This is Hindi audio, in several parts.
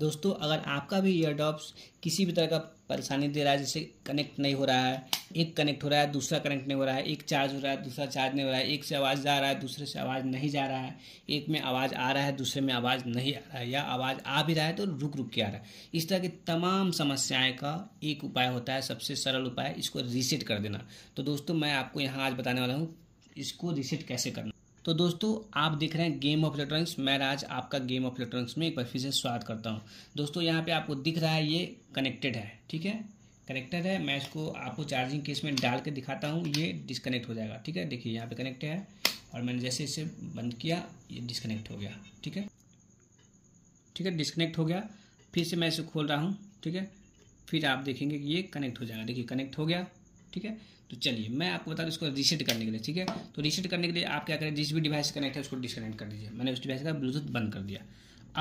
दोस्तों अगर आपका भी ईयर ड्रॉप्स किसी भी तरह का परेशानी दे रहा है जैसे कनेक्ट नहीं हो रहा है एक कनेक्ट हो रहा है दूसरा कनेक्ट नहीं हो रहा है एक चार्ज हो रहा है दूसरा चार्ज नहीं हो रहा है एक से आवाज़ जा रहा है दूसरे से आवाज़ नहीं जा रहा है एक में आवाज़ आ रहा है दूसरे में आवाज़ नहीं आ रहा है या आवाज़ आ भी रहा है तो रुक रुक के आ रहा है इस तरह की तमाम समस्याएँ का एक उपाय होता है सबसे सरल उपाय इसको रीसेट कर देना तो दोस्तों मैं आपको यहाँ आज बताने वाला हूँ इसको रीसेट कैसे करना तो दोस्तों आप देख रहे हैं गेम ऑफ इलेक्ट्रॉनिक्स मैं आज आपका गेम ऑफ इलेक्ट्रॉनिक्स में एक बार फिर से स्वागत करता हूँ दोस्तों यहाँ पे आपको दिख रहा है ये कनेक्टेड है ठीक है कनेक्टेड है मैं इसको आपको चार्जिंग केस में डाल के दिखाता हूँ ये डिसकनेक्ट हो जाएगा ठीक है देखिए यहाँ पर कनेक्ट है और मैंने जैसे इसे बंद किया ये डिसकनेक्ट हो गया ठीक है ठीक है डिसकनेक्ट हो गया फिर से मैं इसे खोल रहा हूँ ठीक है फिर आप देखेंगे कि ये कनेक्ट हो जाएगा देखिए कनेक्ट हो गया ठीक है तो चलिए मैं आपको बता दूँ इसको रीसेट करने के लिए ठीक है तो रीसेट करने के लिए आप क्या करें जिस भी डिवाइस कनेक्ट है उसको डिसकनेक्ट कर दीजिए मैंने उस डिवाइस का ब्लूटूथ बंद कर दिया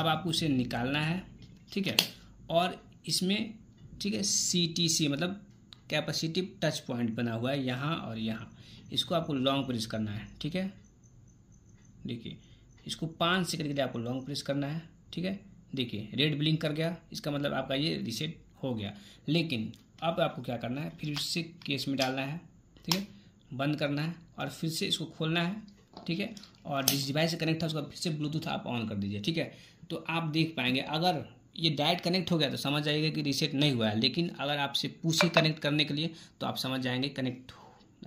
अब आपको उसे निकालना है ठीक है और इसमें ठीक है सी टी सी मतलब कैपेसिटिव टच पॉइंट बना हुआ है यहाँ और यहाँ इसको आपको लॉन्ग प्रेस करना है ठीक है देखिए इसको पाँच सेकंड के लिए आपको लॉन्ग प्रेस करना है ठीक है देखिए रेड ब्लिंक कर गया इसका मतलब आपका ये रिसेट हो गया लेकिन अब आपको क्या करना है फिर उससे केस में डालना है ठीक है बंद करना है और फिर से इसको खोलना है ठीक है और जिस डिवाइस से कनेक्ट था उसका फिर से ब्लूटूथ आप ऑन कर दीजिए ठीक है तो आप देख पाएंगे अगर ये डायरेक्ट कनेक्ट हो गया तो समझ जाएगा कि रीसेट नहीं हुआ है लेकिन अगर आपसे पूछे कनेक्ट करने के लिए तो आप समझ जाएंगे कनेक्ट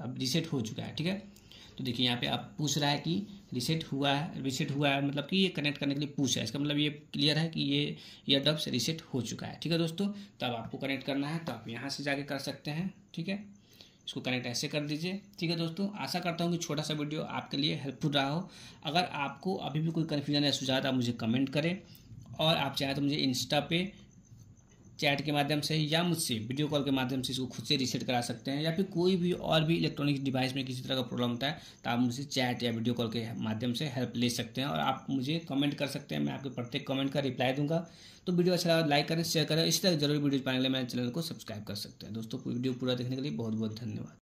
अब रीसेट हो चुका है ठीक है तो देखिए यहाँ पे आप पूछ रहा है कि रिसेट हुआ है रिसेट हुआ है मतलब कि ये कनेक्ट करने के लिए पूछ रहा है इसका मतलब ये क्लियर है कि ये ईयर डब्स रिसेट हो चुका है ठीक है दोस्तों तब आपको कनेक्ट करना है तो आप यहाँ से जाके कर सकते हैं ठीक है इसको कनेक्ट ऐसे कर दीजिए ठीक है दोस्तों आशा करता हूँ कि छोटा सा वीडियो आपके लिए हेल्पफुल रहा हो अगर आपको अभी भी कोई कन्फ्यूजन या सुझाव तो आप मुझे कमेंट करें और आप चाहें तो मुझे इंस्टा पे चैट के माध्यम से या मुझसे वीडियो कॉल के माध्यम से इसको खुद से रिसेट करा सकते हैं या फिर कोई भी और भी इलेक्ट्रॉनिक डिवाइस में किसी तरह का प्रॉब्लम होता है तो आप मुझसे चैट या वीडियो कॉल के माध्यम से हेल्प ले सकते हैं और आप मुझे कमेंट कर सकते हैं मैं आपके प्रत्येक कमेंट का रिप्लाई दूंगा तो वीडियो अच्छा लगा लाइक करें शेयर करें इसी तरह जरूर वीडियो पाने के लिए मेरे चैनल को सब्सक्राइब कर सकते हैं दोस्तों वीडियो पूरा देखने के लिए बहुत बहुत धन्यवाद